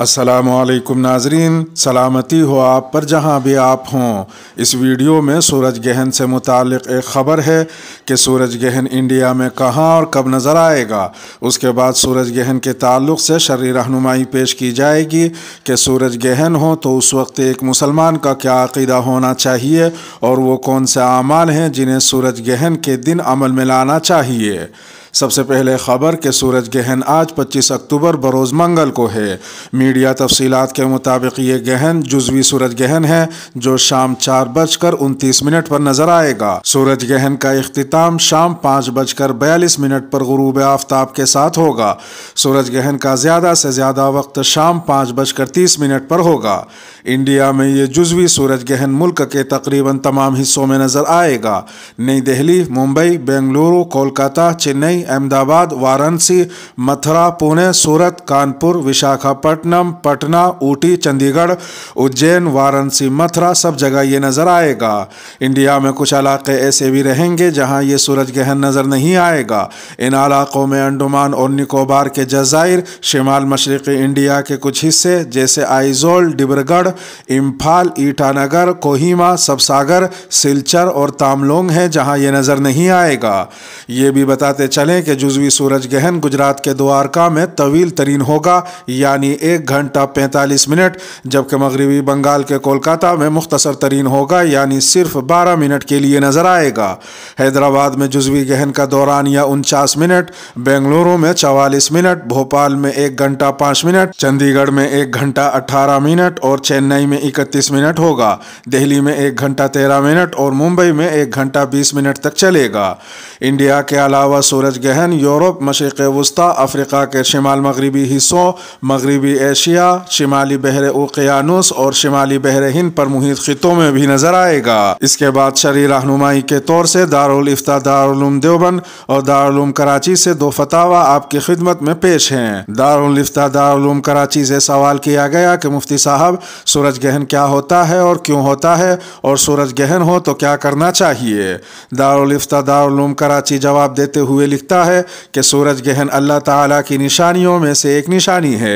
असलकुम नाजरीन सलामती हो आप पर जहाँ भी आप हों इस वीडियो में सूरज गहन से मुतक़ एक ख़बर है कि सूरज गहन इंडिया में कहाँ और कब नज़र आएगा उसके बाद सूरज गहन के ताल्लुक़ से शर्री रहनुमाई पेश की जाएगी कि सूरज गहन हो तो उस वक्त एक मुसलमान का क्या अकीदा होना चाहिए और वो कौन से अमाल हैं जिन्हें सूरज गहन के दिन अमल में लाना चाहिए सबसे पहले खबर के सूरज गहन आज 25 अक्टूबर बरोज़ मंगल को है मीडिया तफसीत के मुताबिक ये गहन जुजवी सूरज गहन है जो शाम चार बजकर उनतीस मिनट पर नजर आएगा सूरज गहन का अख्ताम शाम पाँच बजकर बयालीस मिनट पर गुरूब आफ्ताब के साथ होगा सूरज गहन का ज़्यादा से ज़्यादा वक्त शाम पाँच बजकर तीस मिनट पर होगा इंडिया में ये जुजवी सूरज गहन मुल्क के तकरीबन तमाम हिस्सों में नजर आएगा नई दिल्ली मुंबई बेंगलुरु कोलकाता चेन्नई अहमदाबाद वाराणसी मथुरा पुणे सूरत कानपुर विशाखापट्टनम पटना ऊटी चंडीगढ़ उज्जैन वाराणसी मथुरा सब जगह ये नज़र आएगा इंडिया में कुछ इलाके ऐसे भी रहेंगे जहां ये सूरज गहन नज़र नहीं आएगा इन इलाक़ों में अंडमान और निकोबार के जजायर शिमाल मशरक़ी इंडिया के कुछ हिस्से जैसे आइजोल डिब्रगढ़ इम्फाल ईटानगर कोहिमा सबसागर सिलचर और तामलोंग हैं जहां ये नज़र नहीं आएगा ये भी बताते चले महीने के जुजवी सूरज गहन गुजरात के द्वारका में तवील तरीन होगा यानी एक घंटा पैंतालीस मिनट जबकि मगरबी बंगाल के कोलकाता में मुख्तसर तरीन होगा यानी सिर्फ बारह मिनट के लिए नजर आएगा हैदराबाद में जुजवी गहन का दौरान या उनचास मिनट बेंगलुरु में चवालीस मिनट भोपाल में एक घंटा पाँच मिनट चंडीगढ़ में एक घंटा अट्ठारह मिनट और चेन्नई में इकतीस मिनट होगा दिल्ली में एक घंटा तेरह मिनट और मुंबई में एक घंटा बीस मिनट तक चलेगा इंडिया के अलावा सूरज गहन यूरोप मशरक़ वस्ती अफ्रीका के शिमाल मगरबी हिस्सों मगरबी एशिया शिमाली बहर ओकियानूस और शिमाली बहर हिंद पर मुहित खितों में भी नजर आएगा इसके बाद शरी रहनुमाई के तौर से दारुल इफ्ता दारुलूम देवबंद और दारुलूम कराची से दो फतावा आपकी खिदमत में पेश हैं दारुल इफ्ता दारुलूम कराची से सवाल किया गया कि मुफ्ती साहब सूरज गहन क्या होता है और क्यों होता है और सूरज गहन हो तो क्या करना चाहिए दारुल इफ्ता दारुलूम कराची जवाब देते हुए लिखता सकता है कि सूरज गहन अल्लाह ताला की निशानियों में से एक निशानी है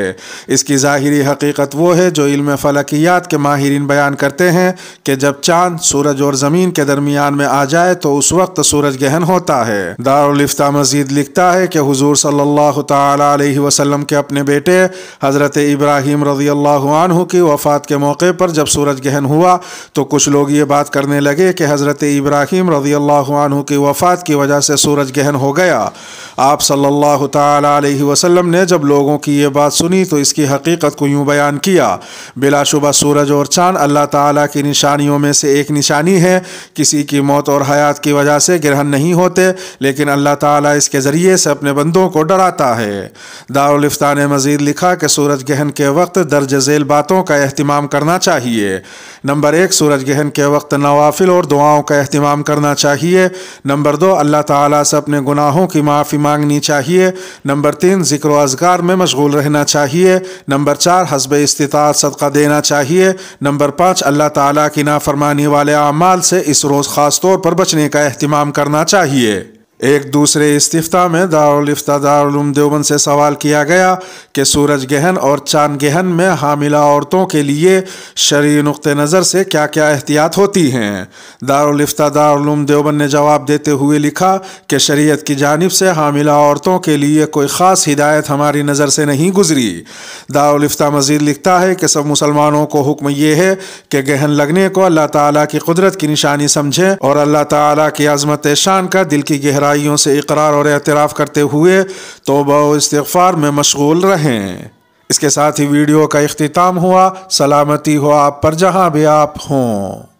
इसकी ज़ाहरी हकीकत वो है जो इल्म फलकियात के माहरीन बयान करते हैं कि जब चांद सूरज और ज़मीन के दरमियान में आ जाए तो उस वक्त सूरज गहन होता है दारफ्ता मजीद लिखता है कि हजूर सल्ला तसलम के अपने बेटे हज़रत इब्राहिम रजी अल्लाह की वफ़ात के मौके पर जब सूरज गहन हुआ तो कुछ लोग ये बात करने लगे कि हज़रत इब्राहिम रजी अल्लाह की वफ़ात की वजह से सूरज गहन हो गया फरमाया आप सल्लल्लाहु अलैहि वसल्लम ने जब लोगों की यह बात सुनी तो इसकी हकीकत को यूं बयान किया बिलाशुबा सूरज और चांद अल्लाह ताला की निशानियों में से एक निशानी है किसी की मौत और हयात की वजह से ग्रहण नहीं होते लेकिन अल्लाह ताला इसके ज़रिए से अपने बंदों को डराता है दारुलफ्ता ने मज़ीद लिखा कि सूरज गहन के वक्त दर्ज झेल बातों का अहतमाम करना चाहिए नंबर एक सूरज गहन के वक्त नवाफिल और दुआओं का अहतमाम करना चाहिए नंबर दो अल्लाह ताला से अपने गुनाहों की माफ़ी मांगनी चाहिए नंबर तीन जिक्र अजगार में मशगूल रहना चाहिए नंबर चार हसब इस्तात सदका देना चाहिए नंबर पाँच अल्लाह ताली की नाफरमानी वाले अमाल से इस रोज़ ख़ास तौर पर बचने का अहतमाम करना चाहिए एक दूसरे इस्तीफ़ा में दारुलफ्ता दारुम देवबंद से सवाल किया गया कि सूरज गहन और चांद गहन में हामिला औरतों के लिए शरी नुक़ नज़र से क्या क्या एहतियात होती हैं दारुलफ्ता दारुम देवबंद ने जवाब देते हुए लिखा कि शरीयत की जानब से हामिला औरतों के लिए कोई ख़ास हिदायत हमारी नज़र से नहीं गुजरी दारुलफ्ता मज़ीद लिखता है कि सब मुसलमानों को हुक्म यह है कि गहन लगने को अल्लाह ताली की कुदरत की निशानी समझें और अल्लाह ताली की आज़मत शान का दिल की गहरा बुराइयों से इकरार और एतराफ़ करते हुए तोबा इस्तफ़ार में मशगूल रहें इसके साथ ही वीडियो का अख्ताम हुआ सलामती हो आप पर जहाँ भी आप हों